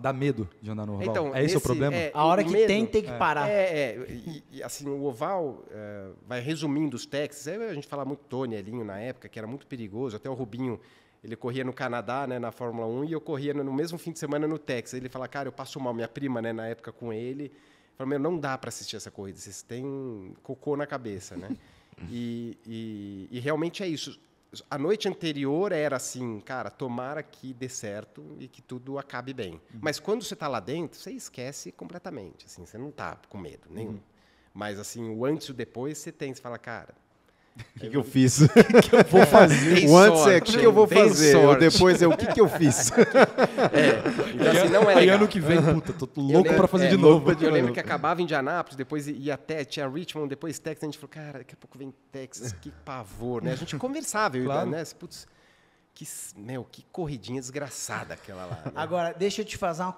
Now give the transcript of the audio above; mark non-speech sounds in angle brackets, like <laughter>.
Dá medo de andar no oval. Então, é esse o problema? É, a hora que medo, tem, tem que é. parar. É, é e, e, assim, o oval, é, vai resumindo os textos, é, a gente fala muito Tony Elinho na época, que era muito perigoso, até o Rubinho, ele corria no Canadá, né, na Fórmula 1, e eu corria no, no mesmo fim de semana no Texas. Ele fala, cara, eu passo mal, minha prima, né, na época com ele, falou, meu, não dá para assistir essa corrida, vocês têm cocô na cabeça, né? <laughs> e, e, e realmente é isso a noite anterior era assim, cara, tomara que dê certo e que tudo acabe bem. Uhum. Mas quando você está lá dentro, você esquece completamente, assim, você não está com medo nenhum. Uhum. Mas assim, o antes e o depois você tem, você fala, cara, o que, que, eu fiz? O que, que, eu vou fazer? o antes é o que, que, eu vou fazer, o depois é o que, eu fiz. É, então, assim, não é legal. ano que vem, puta, tô louco para fazer é, de novo. Eu, lembro que acabava em Indianápolis, depois ia até, tinha Richmond, depois Texas, a gente falou, cara, daqui a pouco vem Texas, que pavor, né? A gente <laughs> conversava, eu claro. né? Assim, putz, que, meu, que corridinha desgraçada aquela lá. Né? Agora, deixa eu te fazer uma,